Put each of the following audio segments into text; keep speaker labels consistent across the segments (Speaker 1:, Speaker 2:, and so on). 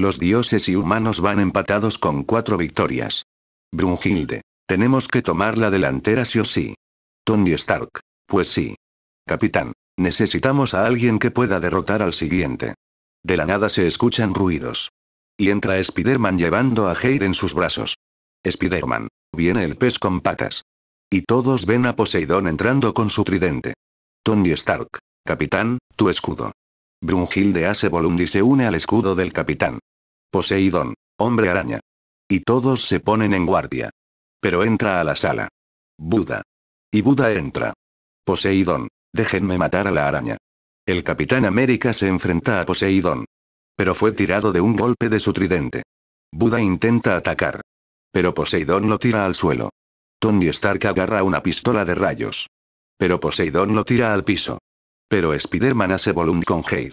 Speaker 1: Los dioses y humanos van empatados con cuatro victorias. Brunhilde. Tenemos que tomar la delantera sí o sí. Tony Stark. Pues sí. Capitán. Necesitamos a alguien que pueda derrotar al siguiente. De la nada se escuchan ruidos. Y entra Spider-Man llevando a Heir en sus brazos. Spider-Man. Viene el pez con patas. Y todos ven a Poseidón entrando con su tridente. Tony Stark. Capitán, tu escudo. Brunhilde hace y se une al escudo del capitán. Poseidón, hombre araña. Y todos se ponen en guardia. Pero entra a la sala. Buda. Y Buda entra. Poseidón, déjenme matar a la araña. El Capitán América se enfrenta a Poseidón. Pero fue tirado de un golpe de su tridente. Buda intenta atacar. Pero Poseidón lo tira al suelo. Tony Stark agarra una pistola de rayos. Pero Poseidón lo tira al piso. Pero Spider-Man hace volumen con Hale.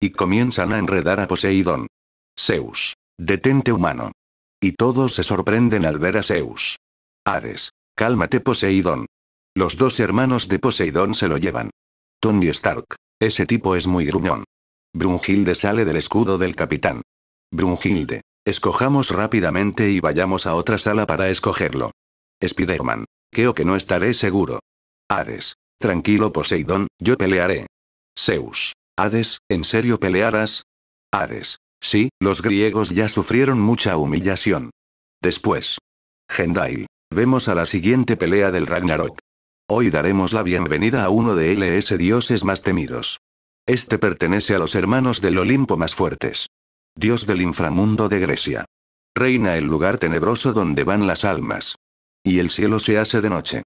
Speaker 1: Y comienzan a enredar a Poseidón. Zeus. Detente humano. Y todos se sorprenden al ver a Zeus. Hades. Cálmate Poseidón. Los dos hermanos de Poseidón se lo llevan. Tony Stark. Ese tipo es muy gruñón. Brunhilde sale del escudo del capitán. Brunhilde. Escojamos rápidamente y vayamos a otra sala para escogerlo. Spider-Man. Creo que no estaré seguro. Hades. Tranquilo Poseidón, yo pelearé. Zeus. Hades, ¿en serio pelearás? Hades. Sí, los griegos ya sufrieron mucha humillación. Después. Gendail. Vemos a la siguiente pelea del Ragnarok. Hoy daremos la bienvenida a uno de LS dioses más temidos. Este pertenece a los hermanos del Olimpo más fuertes. Dios del inframundo de Grecia. Reina el lugar tenebroso donde van las almas. Y el cielo se hace de noche.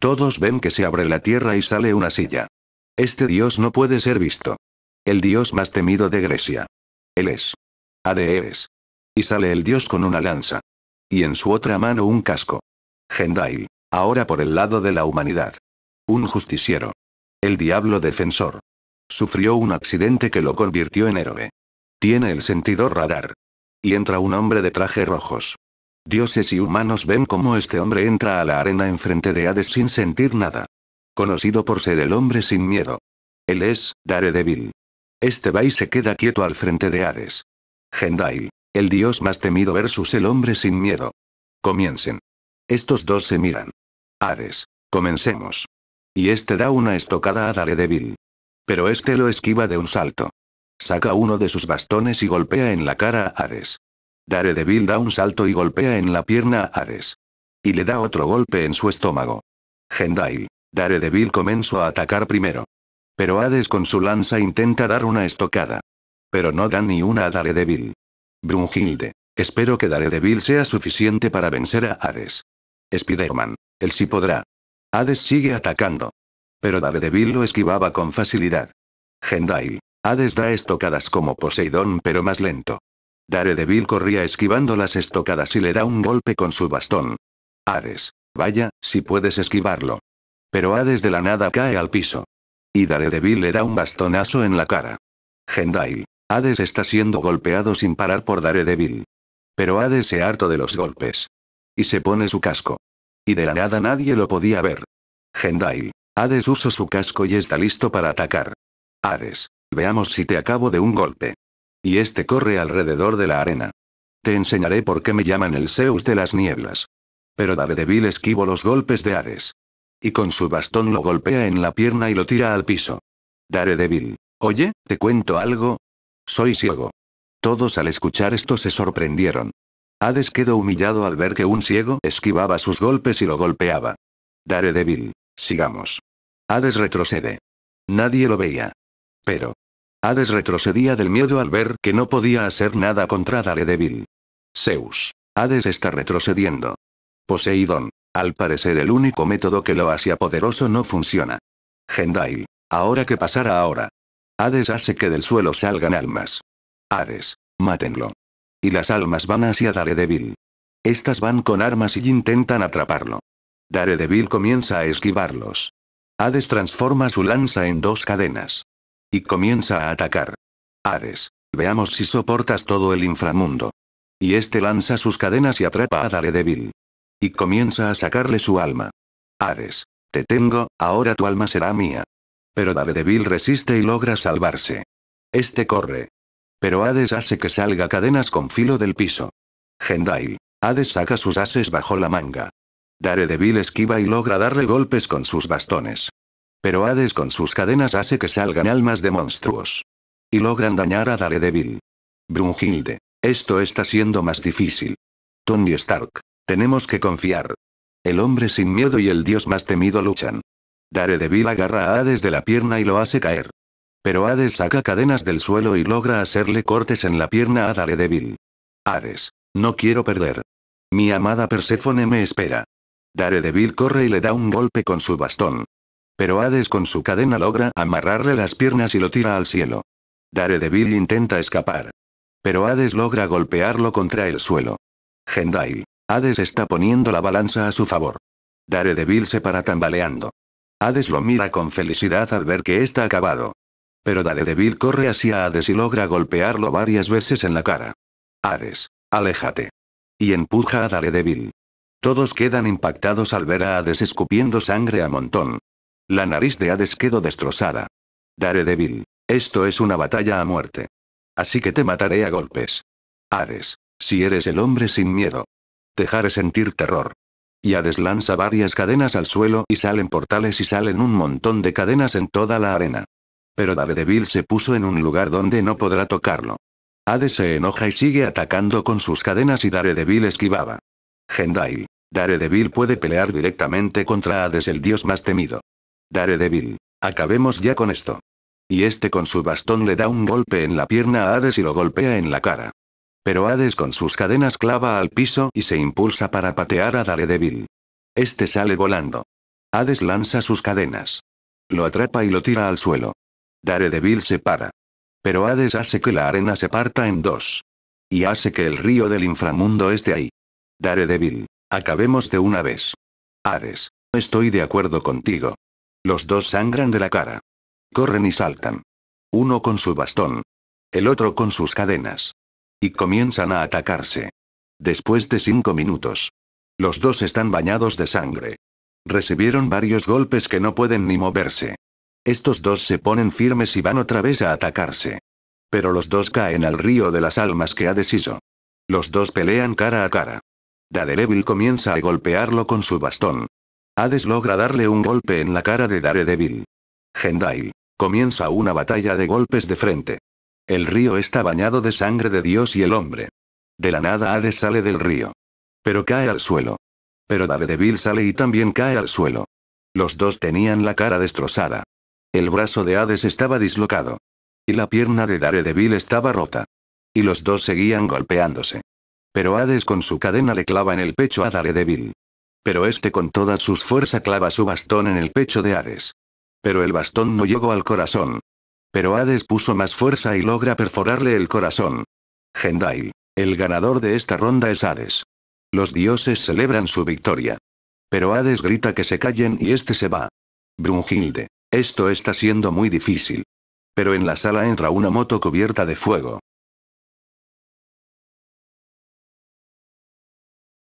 Speaker 1: Todos ven que se abre la tierra y sale una silla. Este dios no puede ser visto. El dios más temido de Grecia. Él es. Adees. Y sale el dios con una lanza. Y en su otra mano un casco. Gendail. Ahora por el lado de la humanidad. Un justiciero. El diablo defensor. Sufrió un accidente que lo convirtió en héroe. Tiene el sentido radar. Y entra un hombre de traje rojos. Dioses y humanos ven cómo este hombre entra a la arena enfrente de Hades sin sentir nada. Conocido por ser el hombre sin miedo. Él es, Daredevil. Este y se queda quieto al frente de Hades. Gendail. El dios más temido versus el hombre sin miedo. Comiencen. Estos dos se miran. Hades. Comencemos. Y este da una estocada a Daredevil. Pero este lo esquiva de un salto. Saca uno de sus bastones y golpea en la cara a Hades. Daredevil da un salto y golpea en la pierna a Hades. Y le da otro golpe en su estómago. Gendail. Daredevil comenzó a atacar primero. Pero Hades con su lanza intenta dar una estocada. Pero no da ni una a Daredevil. Brunhilde. Espero que Daredevil sea suficiente para vencer a Hades. Spider-Man. Él sí podrá. Hades sigue atacando. Pero Daredevil lo esquivaba con facilidad. Gendail. Hades da estocadas como Poseidón pero más lento. Daredevil corría esquivando las estocadas y le da un golpe con su bastón. Hades. Vaya, si puedes esquivarlo. Pero Hades de la nada cae al piso. Y Daredevil le da un bastonazo en la cara. Gendail. Hades está siendo golpeado sin parar por Daredevil. Pero Hades se harto de los golpes. Y se pone su casco. Y de la nada nadie lo podía ver. Gendail. Hades usa su casco y está listo para atacar. Hades. Veamos si te acabo de un golpe. Y este corre alrededor de la arena. Te enseñaré por qué me llaman el Zeus de las nieblas. Pero Daredevil esquivo los golpes de Hades y con su bastón lo golpea en la pierna y lo tira al piso. Daredevil. Oye, ¿te cuento algo? Soy ciego. Todos al escuchar esto se sorprendieron. Hades quedó humillado al ver que un ciego esquivaba sus golpes y lo golpeaba. Daredevil. Sigamos. Hades retrocede. Nadie lo veía. Pero. Hades retrocedía del miedo al ver que no podía hacer nada contra Daredevil. Zeus. Hades está retrocediendo. Poseidón. Al parecer el único método que lo hacía poderoso no funciona. Gendail. Ahora que pasará ahora. Hades hace que del suelo salgan almas. Hades. Mátenlo. Y las almas van hacia Daredevil. Estas van con armas y intentan atraparlo. Daredevil comienza a esquivarlos. Hades transforma su lanza en dos cadenas. Y comienza a atacar. Hades. Veamos si soportas todo el inframundo. Y este lanza sus cadenas y atrapa a Daredevil. Y comienza a sacarle su alma. Hades. Te tengo, ahora tu alma será mía. Pero Daredevil resiste y logra salvarse. Este corre. Pero Hades hace que salga cadenas con filo del piso. Gendail. Hades saca sus ases bajo la manga. Daredevil esquiva y logra darle golpes con sus bastones. Pero Hades con sus cadenas hace que salgan almas de monstruos. Y logran dañar a Daredevil. Brunhilde. Esto está siendo más difícil. Tony Stark. Tenemos que confiar. El hombre sin miedo y el dios más temido luchan. Daredevil agarra a Hades de la pierna y lo hace caer. Pero Hades saca cadenas del suelo y logra hacerle cortes en la pierna a Daredevil. Hades. No quiero perder. Mi amada Perséfone me espera. Daredevil corre y le da un golpe con su bastón. Pero Hades con su cadena logra amarrarle las piernas y lo tira al cielo. Daredevil intenta escapar. Pero Hades logra golpearlo contra el suelo. Gendail. Hades está poniendo la balanza a su favor. Daredevil se para tambaleando. Hades lo mira con felicidad al ver que está acabado. Pero Daredevil corre hacia Hades y logra golpearlo varias veces en la cara. Hades, aléjate. Y empuja a Daredevil. Todos quedan impactados al ver a Hades escupiendo sangre a montón. La nariz de Hades quedó destrozada. Daredevil, esto es una batalla a muerte. Así que te mataré a golpes. Hades, si eres el hombre sin miedo, dejaré sentir terror. Y Hades lanza varias cadenas al suelo y salen portales y salen un montón de cadenas en toda la arena. Pero Daredevil se puso en un lugar donde no podrá tocarlo. Hades se enoja y sigue atacando con sus cadenas y Daredevil esquivaba. Gendail. Daredevil puede pelear directamente contra Hades el dios más temido. Daredevil. Acabemos ya con esto. Y este con su bastón le da un golpe en la pierna a Hades y lo golpea en la cara. Pero Hades con sus cadenas clava al piso y se impulsa para patear a Daredevil. Este sale volando. Hades lanza sus cadenas. Lo atrapa y lo tira al suelo. Daredevil se para. Pero Hades hace que la arena se parta en dos. Y hace que el río del inframundo esté ahí. Daredevil, acabemos de una vez. Hades, estoy de acuerdo contigo. Los dos sangran de la cara. Corren y saltan. Uno con su bastón. El otro con sus cadenas. Y comienzan a atacarse. Después de cinco minutos. Los dos están bañados de sangre. Recibieron varios golpes que no pueden ni moverse. Estos dos se ponen firmes y van otra vez a atacarse. Pero los dos caen al río de las almas que ha deshizo. Los dos pelean cara a cara. Daredevil comienza a golpearlo con su bastón. Hades logra darle un golpe en la cara de Daredevil. Gendai. Comienza una batalla de golpes de frente. El río está bañado de sangre de Dios y el hombre. De la nada Hades sale del río. Pero cae al suelo. Pero Daredevil sale y también cae al suelo. Los dos tenían la cara destrozada. El brazo de Hades estaba dislocado. Y la pierna de Daredevil estaba rota. Y los dos seguían golpeándose. Pero Hades con su cadena le clava en el pecho a Daredevil. Pero este con toda sus fuerza clava su bastón en el pecho de Hades. Pero el bastón no llegó al corazón, pero Hades puso más fuerza y logra perforarle el corazón. Gendail. El ganador de esta ronda es Hades. Los dioses celebran su victoria. Pero Hades grita que se callen y este se va. Brunhilde. Esto está siendo muy difícil. Pero en la sala entra una moto cubierta de fuego.